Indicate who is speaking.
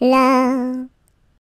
Speaker 1: Love.